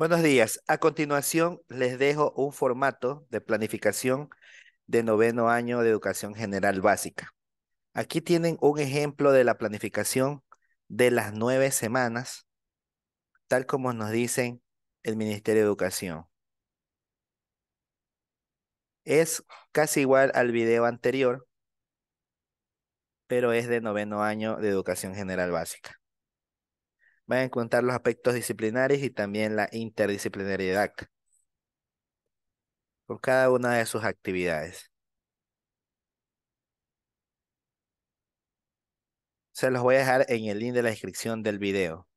Buenos días. A continuación, les dejo un formato de planificación de noveno año de educación general básica. Aquí tienen un ejemplo de la planificación de las nueve semanas, tal como nos dicen el Ministerio de Educación. Es casi igual al video anterior, pero es de noveno año de educación general básica van a encontrar los aspectos disciplinarios y también la interdisciplinariedad por cada una de sus actividades. Se los voy a dejar en el link de la descripción del video.